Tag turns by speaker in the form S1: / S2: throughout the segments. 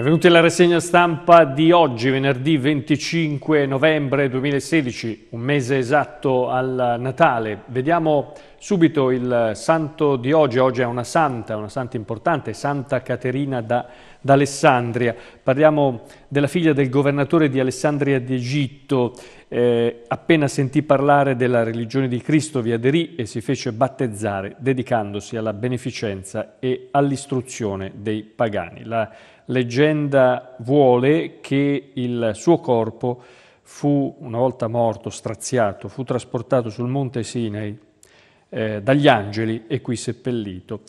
S1: Benvenuti alla rassegna stampa di oggi, venerdì 25 novembre 2016, un mese esatto al Natale. Vediamo subito il santo di oggi, oggi è una santa, una santa importante, Santa Caterina da, d'Alessandria. Parliamo della figlia del governatore di Alessandria d'Egitto, eh, appena sentì parlare della religione di Cristo vi aderì e si fece battezzare, dedicandosi alla beneficenza e all'istruzione dei pagani. La leggenda vuole che il suo corpo fu, una volta morto, straziato, fu trasportato sul monte Sinai eh, dagli angeli e qui seppellito.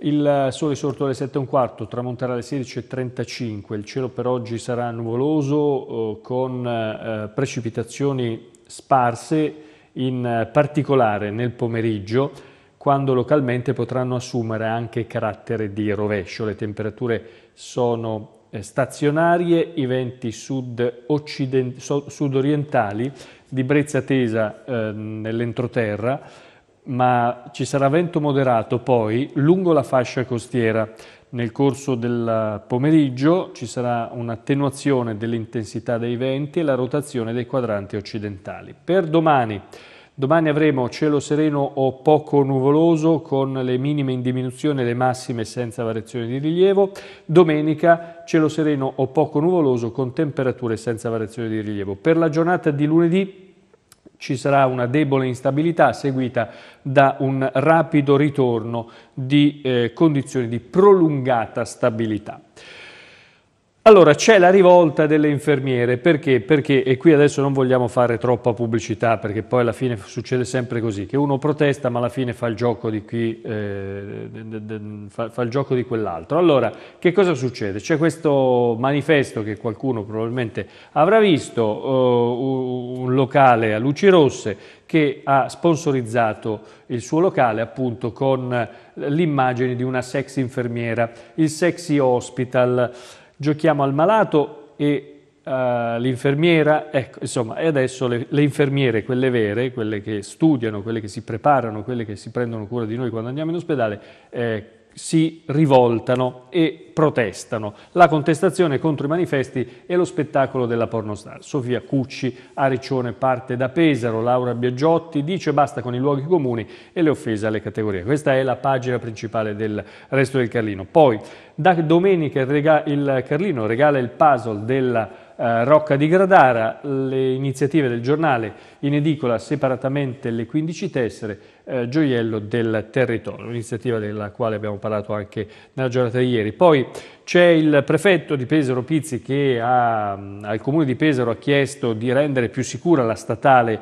S1: Il sole sorto alle 7.15, tramonterà alle 16.35, il cielo per oggi sarà nuvoloso eh, con eh, precipitazioni sparse, in particolare nel pomeriggio, quando localmente potranno assumere anche carattere di rovescio. Le temperature sono eh, stazionarie, i venti sud-orientali di brezza tesa eh, nell'entroterra, ma ci sarà vento moderato poi lungo la fascia costiera. Nel corso del pomeriggio ci sarà un'attenuazione dell'intensità dei venti e la rotazione dei quadranti occidentali. Per domani Domani avremo cielo sereno o poco nuvoloso con le minime in diminuzione e le massime senza variazioni di rilievo. Domenica cielo sereno o poco nuvoloso con temperature senza variazioni di rilievo. Per la giornata di lunedì ci sarà una debole instabilità seguita da un rapido ritorno di eh, condizioni di prolungata stabilità. Allora, c'è la rivolta delle infermiere, perché? Perché, e qui adesso non vogliamo fare troppa pubblicità, perché poi alla fine succede sempre così, che uno protesta ma alla fine fa il gioco di qui, eh, fa, fa il gioco di quell'altro. Allora, che cosa succede? C'è questo manifesto che qualcuno probabilmente avrà visto, eh, un locale a luci rosse, che ha sponsorizzato il suo locale appunto con l'immagine di una sex infermiera, il sexy hospital, giochiamo al malato e all'infermiera, eh, ecco, insomma, e adesso le, le, infermiere, quelle vere, quelle che studiano, quelle che si preparano, quelle che si prendono cura di noi quando andiamo in ospedale, eh, si rivoltano e protestano. La contestazione contro i manifesti e lo spettacolo della pornostar. Sofia Cucci a parte da Pesaro, Laura Biagiotti dice basta con i luoghi comuni e le offese alle categorie. Questa è la pagina principale del resto del Carlino. Poi da domenica il Carlino regala il puzzle della eh, Rocca di Gradara, le iniziative del giornale in edicola separatamente le 15 tessere, eh, gioiello del territorio, iniziativa della quale abbiamo parlato anche nella giornata di ieri. Poi c'è il prefetto di Pesaro Pizzi che ha, al comune di Pesaro ha chiesto di rendere più sicura la statale,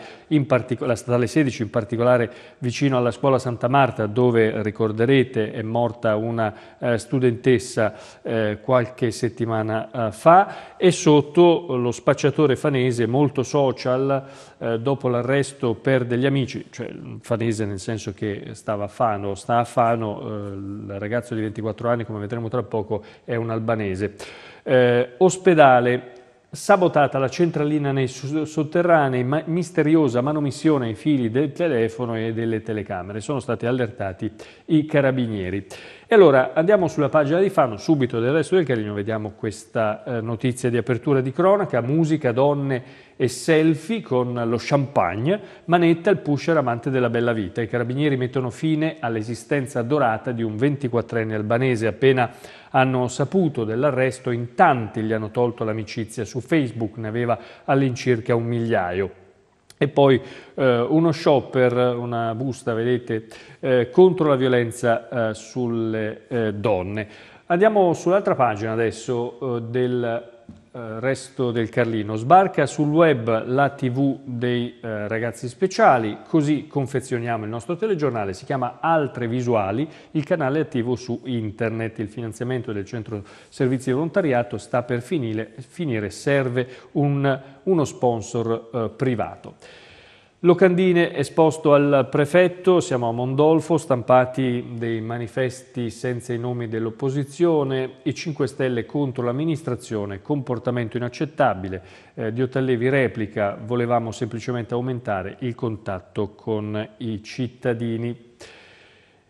S1: la statale 16, in particolare vicino alla scuola Santa Marta, dove ricorderete è morta una eh, studentessa eh, qualche settimana eh, fa, e sotto Lugo lo spacciatore fanese molto social eh, dopo l'arresto per degli amici, cioè mm, fanese nel senso che stava a Fano, sta a Fano, eh, il ragazzo di 24 anni come vedremo tra poco è un albanese. Eh, ospedale, sabotata la centralina nei sotterranei, ma misteriosa manomissione ai fili del telefono e delle telecamere. Sono stati allertati i carabinieri. E allora andiamo sulla pagina di Fano, subito del resto del Carino, vediamo questa eh, notizia di apertura di cronaca, musica, donne e selfie con lo champagne, manetta il pusher amante della bella vita. I carabinieri mettono fine all'esistenza dorata di un 24enne albanese. Appena hanno saputo dell'arresto, in tanti gli hanno tolto l'amicizia. Su Facebook ne aveva all'incirca un migliaio. E poi eh, uno shopper, una busta, vedete, eh, contro la violenza eh, sulle eh, donne. Andiamo sull'altra pagina adesso eh, del eh, resto del Carlino. Sbarca sul web la TV dei eh, ragazzi speciali, così confezioniamo il nostro telegiornale, si chiama Altre Visuali, il canale è attivo su internet, il finanziamento del centro servizi di volontariato sta per finire, finire serve un, uno sponsor eh, privato. Locandine esposto al prefetto, siamo a Mondolfo, stampati dei manifesti senza i nomi dell'opposizione, i 5 Stelle contro l'amministrazione, comportamento inaccettabile, eh, Diotallevi replica, volevamo semplicemente aumentare il contatto con i cittadini.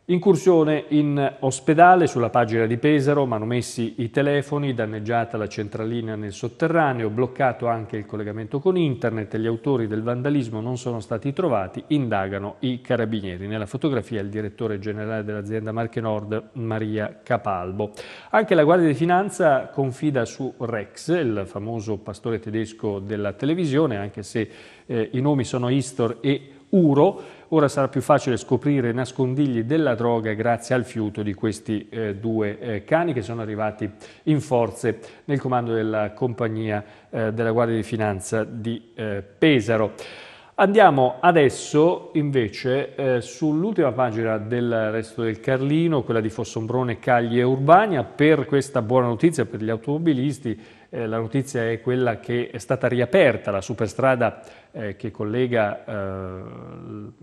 S1: Incursione in ospedale sulla pagina di Pesaro, manomessi i telefoni, danneggiata la centralina nel sotterraneo, bloccato anche il collegamento con internet, gli autori del vandalismo non sono stati trovati, indagano i carabinieri. Nella fotografia il direttore generale dell'azienda Marche Nord, Maria Capalbo. Anche la Guardia di Finanza confida su Rex, il famoso pastore tedesco della televisione, anche se eh, i nomi sono Istor e Uro, ora sarà più facile scoprire i nascondigli della droga grazie al fiuto di questi eh, due eh, cani che sono arrivati in forze nel comando della compagnia eh, della Guardia di Finanza di eh, Pesaro. Andiamo adesso invece eh, sull'ultima pagina del Resto del Carlino, quella di Fossombrone, Cagli e Urbania, per questa buona notizia per gli automobilisti eh, la notizia è quella che è stata riaperta la superstrada eh, che collega eh,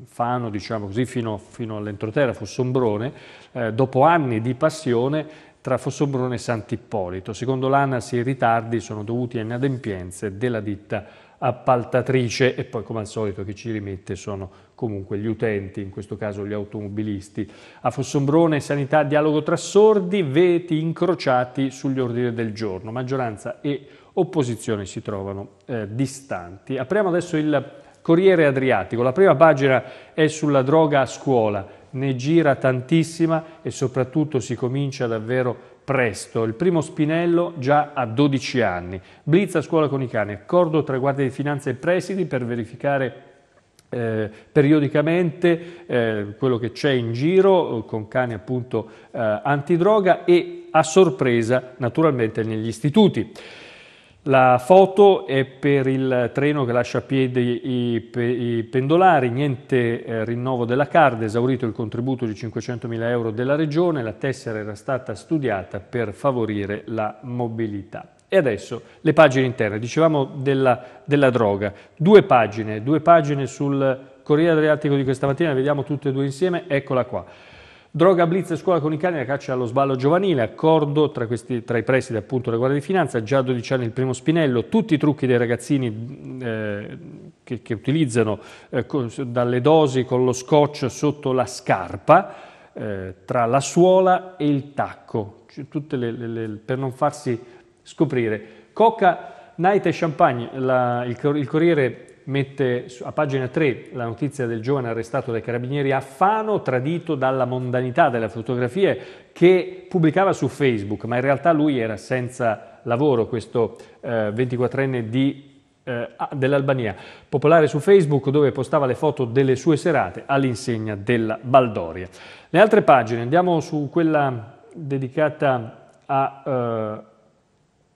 S1: Fano diciamo così, fino, fino all'entroterra Fossombrone, eh, dopo anni di passione tra Fossombrone e Sant'Ippolito. Secondo l'ANAS i ritardi sono dovuti a inadempienze della ditta appaltatrice e poi come al solito chi ci rimette sono comunque gli utenti, in questo caso gli automobilisti. A Fossombrone sanità, dialogo tra sordi, veti incrociati sugli ordini del giorno. Maggioranza e opposizione si trovano eh, distanti. Apriamo adesso il Corriere Adriatico. La prima pagina è sulla droga a scuola, ne gira tantissima e soprattutto si comincia davvero a presto, il primo Spinello già a 12 anni, blitz a scuola con i cani, accordo tra Guardia di finanza e presidi per verificare eh, periodicamente eh, quello che c'è in giro eh, con cani appunto eh, antidroga e a sorpresa naturalmente negli istituti. La foto è per il treno che lascia a piedi i, pe i pendolari, niente eh, rinnovo della card, esaurito il contributo di 500.000 euro della Regione, la tessera era stata studiata per favorire la mobilità. E adesso le pagine interne, dicevamo della, della droga, due pagine, due pagine sul Corriere Adriatico di questa mattina, le vediamo tutte e due insieme, eccola qua. Droga blitz e scuola con i cani, la caccia allo sballo giovanile, accordo tra, questi, tra i presidi appunto della Guardia di Finanza, già a 12 anni il primo spinello, tutti i trucchi dei ragazzini eh, che, che, utilizzano eh, dalle dosi con lo scotch sotto la scarpa, eh, tra la suola e il tacco, le, le, le, per non farsi scoprire. Coca, night e champagne, la, il, il Corriere mette a pagina 3 la notizia del giovane arrestato dai carabinieri a Fano, tradito dalla mondanità delle fotografie che pubblicava su Facebook, ma in realtà lui era senza lavoro, questo eh, 24enne di, eh, dell'Albania, popolare su Facebook dove postava le foto delle sue serate all'insegna della Baldoria. Le altre pagine, andiamo su quella dedicata a... Eh,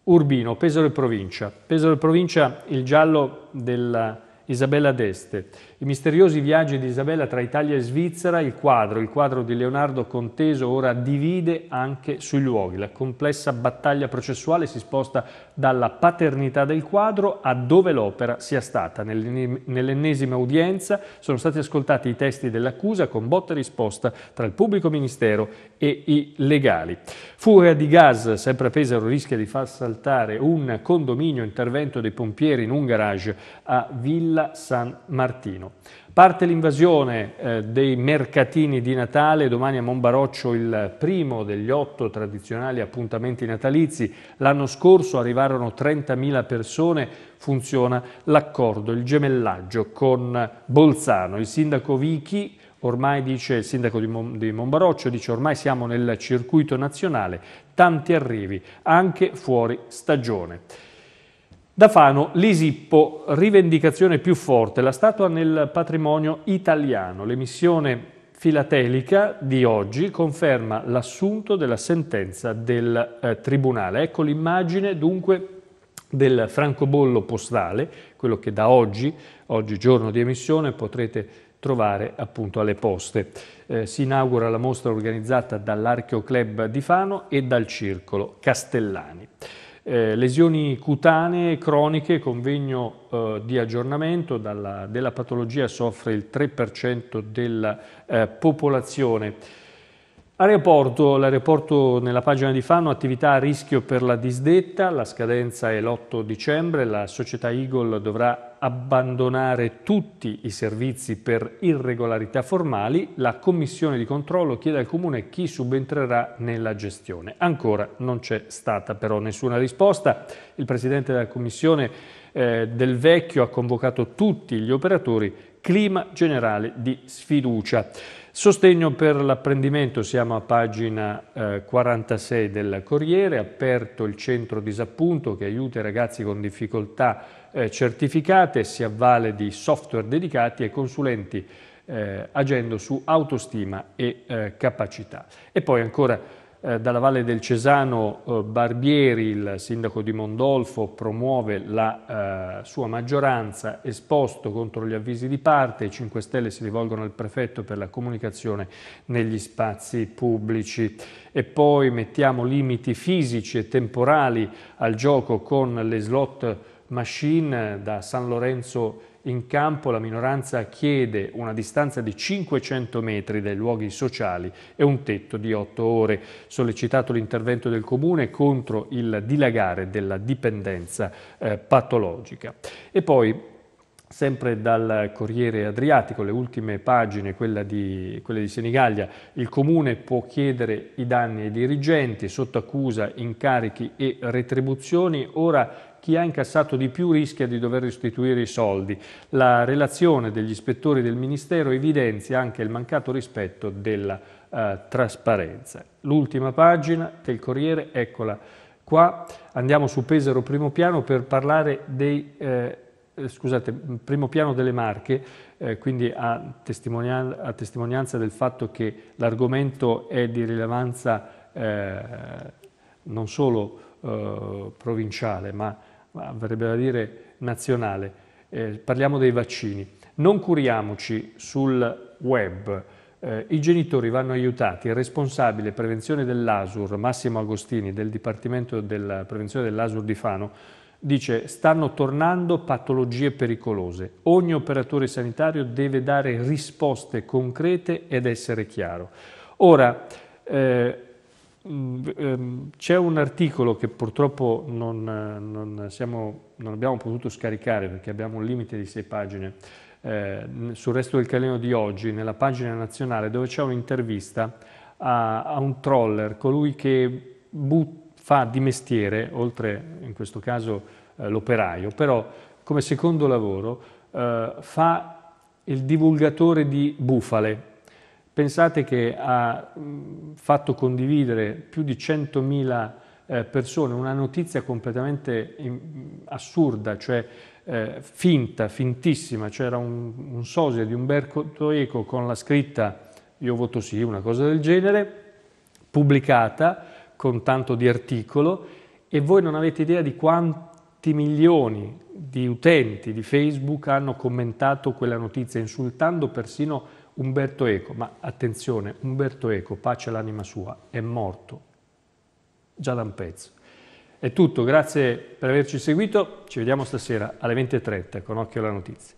S1: Urbino, Pesaro e Provincia. Pesaro e Provincia, il giallo del Isabella d'Este. I misteriosi viaggi di Isabella tra Italia e Svizzera, il quadro, il quadro di Leonardo Conteso ora divide anche sui luoghi. La complessa battaglia processuale si sposta dalla paternità del quadro a dove l'opera sia stata. Nell'ennesima udienza sono stati ascoltati i testi dell'accusa con botta e risposta tra il pubblico ministero e i legali. Fuga di gas, sempre a Pesaro, rischia di far saltare un condominio, intervento dei pompieri in un garage a Villa Villa San Martino. Parte l'invasione eh, dei mercatini di Natale, domani a Monbaroccio il primo degli otto tradizionali appuntamenti natalizi. L'anno scorso arrivarono 30.000 persone, funziona l'accordo, il gemellaggio con Bolzano. Il sindaco Vichi ormai dice, il sindaco di, Mon di Monbaroccio dice ormai siamo nel circuito nazionale, tanti arrivi anche fuori stagione. Da Fano, l'Isippo, rivendicazione più forte, la statua nel patrimonio italiano. L'emissione filatelica di oggi conferma l'assunto della sentenza del eh, Tribunale. Ecco l'immagine dunque del francobollo postale, quello che da oggi, oggi giorno di emissione, potrete trovare appunto alle poste. Eh, si inaugura la mostra organizzata dall'Archeoclub di Fano e dal Circolo Castellani. Eh, lesioni cutanee croniche convegno eh, di aggiornamento dalla, della patologia soffre il 3% della eh, popolazione. Aeroporto, l'aeroporto nella pagina di Fanno, attività a rischio per la disdetta, la scadenza è l'8 dicembre, la società Eagle dovrà abbandonare tutti i servizi per irregolarità formali, la commissione di controllo chiede al comune chi subentrerà nella gestione. Ancora non c'è stata però nessuna risposta, il presidente della commissione eh, del Vecchio ha convocato tutti gli operatori, clima generale di sfiducia. Sostegno per l'apprendimento, siamo a pagina 46 eh, del Corriere, aperto il centro disappunto che aiuta i ragazzi con difficoltà eh, certificate, si avvale di software dedicati e consulenti eh, agendo su autostima e capacità. E poi ancora eh, dalla Valle del Cesano eh, Barbieri, il sindaco di Mondolfo, promuove la eh, sua maggioranza, esposto contro gli avvisi di parte, i 5 Stelle si rivolgono al prefetto per la comunicazione negli spazi pubblici. E poi mettiamo limiti fisici e temporali al gioco con le slot machine da San Lorenzo in campo la minoranza chiede una distanza di 500 metri dai luoghi sociali e un tetto di 8 ore. Sollecitato l'intervento del Comune contro il dilagare della dipendenza eh, patologica. E poi Sempre dal Corriere Adriatico, le ultime pagine, quelle di, quella di Senigallia, il Comune può chiedere i danni ai dirigenti, sotto accusa incarichi e retribuzioni, ora chi ha incassato di più rischia di dover restituire i soldi. La relazione degli ispettori del Ministero evidenzia anche il mancato rispetto della eh, trasparenza. L'ultima pagina del Corriere, eccola qua, andiamo su Pesaro primo piano per parlare dei... Eh, eh scusate, primo piano delle marche, eh, quindi a, testimonian a, testimonianza del fatto che l'argomento è di rilevanza eh, non solo eh, provinciale, ma verrebbe da dire nazionale, eh, parliamo dei vaccini. Non curiamoci sul web, eh, i genitori vanno aiutati, il responsabile prevenzione dell'ASUR, Massimo Agostini, del Dipartimento della Prevenzione dell'ASUR di Fano, dice stanno tornando patologie pericolose, ogni operatore sanitario deve dare risposte concrete ed essere chiaro. Ora, eh, Mm, ehm, c'è un articolo che purtroppo non, non, siamo, non, abbiamo potuto scaricare perché abbiamo un limite di sei pagine eh, sul resto del caleno di oggi, nella pagina nazionale, dove c'è un'intervista a, a, un troller, colui che fa di mestiere, oltre in questo caso eh, l'operaio, però come secondo lavoro eh, fa il divulgatore di bufale, Pensate che ha fatto condividere più di 100.000 eh, persone una notizia completamente assurda, cioè eh, finta, fintissima, c'era un, un sosia di Umberto Eco con la scritta io voto sì, una cosa del genere, pubblicata con tanto di articolo e voi non avete idea di quanti milioni di utenti di Facebook hanno commentato quella notizia, insultando persino Umberto Eco, ma attenzione, Umberto Eco, pace all'anima sua, è morto già da un pezzo. È tutto, grazie per averci seguito, ci vediamo stasera alle 20.30 con Occhio alla Notizia.